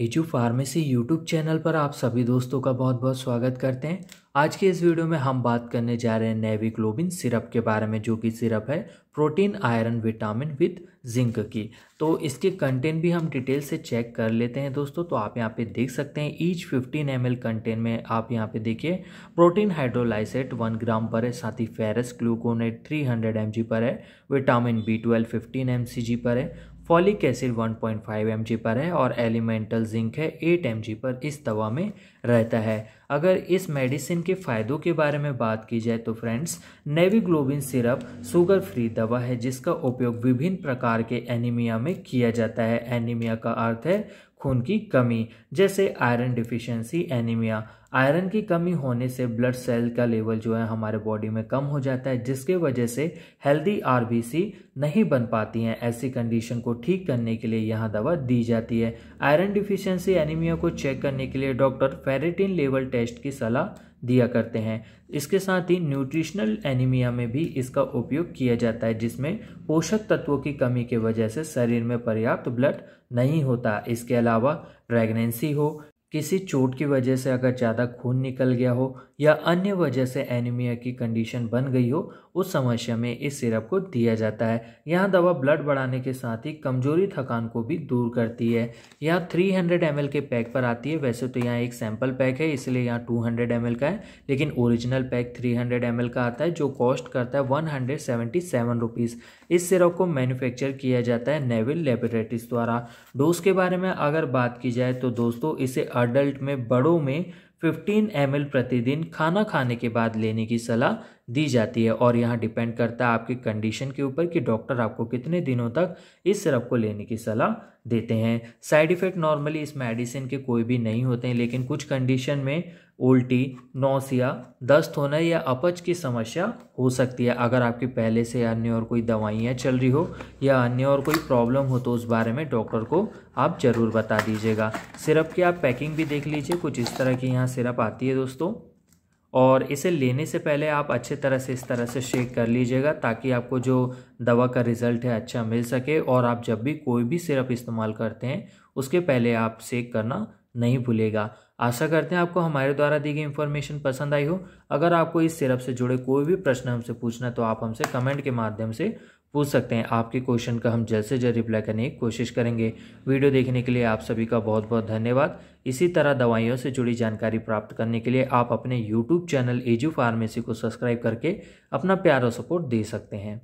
एचू pharmacy YouTube channel पर आप सभी दोस्तों का बहुत बहुत स्वागत करते हैं आज के इस वीडियो में हम बात करने जा रहे हैं नेविग्लोबिन सिरप के बारे में जो कि सिरप है protein iron vitamin with zinc की तो इसके कंटेंट भी हम डिटेल से चेक कर लेते हैं दोस्तों तो आप यहाँ पे देख सकते हैं ईच 15 एम कंटेंट में आप यहाँ पे देखिए प्रोटीन हाइड्रोलाइसेट वन ग्राम पर है साथ ही फेरस ग्लूकोनेट थ्री हंड्रेड पर है विटामिन बी ट्वेल्व फिफ्टीन पर है फॉलिक एसिड 1.5 पॉइंट पर है और एलिमेंटल जिंक है 8 एम पर इस दवा में रहता है अगर इस मेडिसिन के फ़ायदों के बारे में बात की जाए तो friends Neviglobin syrup sugar free दवा है जिसका उपयोग विभिन्न प्रकार के एनीमिया में किया जाता है एनीमिया का अर्थ है खून की कमी जैसे आयरन डिफिशियंसी एनीमिया आयरन की कमी होने से ब्लड सेल का लेवल जो है हमारे बॉडी में कम हो जाता है जिसके वजह से हेल्दी आरबीसी नहीं बन पाती हैं ऐसी कंडीशन को ठीक करने के लिए यहाँ दवा दी जाती है आयरन डिफिशियंसी एनीमिया को चेक करने के लिए डॉक्टर फेरेटिन लेवल टेस्ट की सलाह दिया करते हैं इसके साथ ही न्यूट्रिशनल एनीमिया में भी इसका उपयोग किया जाता है जिसमें पोषक तत्वों की कमी के वजह से शरीर में पर्याप्त ब्लड नहीं होता इसके अलावा प्रेगनेंसी हो किसी चोट की वजह से अगर ज़्यादा खून निकल गया हो या अन्य वजह से एनीमिया की कंडीशन बन गई हो उस समस्या में इस सिरप को दिया जाता है यह दवा ब्लड बढ़ाने के साथ ही कमजोरी थकान को भी दूर करती है यह 300 हंड्रेड के पैक पर आती है वैसे तो यहाँ एक सैम्पल पैक है इसलिए यहाँ 200 हंड्रेड का है लेकिन ओरिजिनल पैक 300 हंड्रेड का आता है जो कॉस्ट करता है वन हंड्रेड इस सिरप को मैन्युफैक्चर किया जाता है नेविल लेबोरेटरीज द्वारा डोज के बारे में अगर बात की जाए तो दोस्तों इसे अडल्ट में बड़ों में 15 एम प्रतिदिन खाना खाने के बाद लेने की सलाह दी जाती है और यहाँ डिपेंड करता है आपकी कंडीशन के ऊपर कि डॉक्टर आपको कितने दिनों तक इस सिरप को लेने की सलाह देते हैं साइड इफ़ेक्ट नॉर्मली इस मेडिसिन के कोई भी नहीं होते हैं लेकिन कुछ कंडीशन में उल्टी नौसिया दस्त होना या अपच की समस्या हो सकती है अगर आपकी पहले से अन्य और कोई दवाइयाँ चल रही हो या अन्य और कोई प्रॉब्लम हो तो उस बारे में डॉक्टर को आप ज़रूर बता दीजिएगा सिरप की आप पैकिंग भी देख लीजिए कुछ इस तरह की यहाँ सिरप आती है दोस्तों और इसे लेने से पहले आप अच्छे तरह से इस तरह से शेक कर लीजिएगा ताकि आपको जो दवा का रिज़ल्ट है अच्छा मिल सके और आप जब भी कोई भी सिरप इस्तेमाल करते हैं उसके पहले आप शेक करना नहीं भूलेगा आशा करते हैं आपको हमारे द्वारा दी गई इन्फॉर्मेशन पसंद आई हो अगर आपको इस सिरप से जुड़े कोई भी प्रश्न हमसे पूछना तो आप हमसे कमेंट के माध्यम से पूछ सकते हैं आपके क्वेश्चन का हम जल्द से जल्द रिप्लाई करने की कोशिश करेंगे वीडियो देखने के लिए आप सभी का बहुत बहुत धन्यवाद इसी तरह दवाइयों से जुड़ी जानकारी प्राप्त करने के लिए आप अपने यूट्यूब चैनल एजू फार्मेसी को सब्सक्राइब करके अपना प्यारा सपोर्ट दे सकते हैं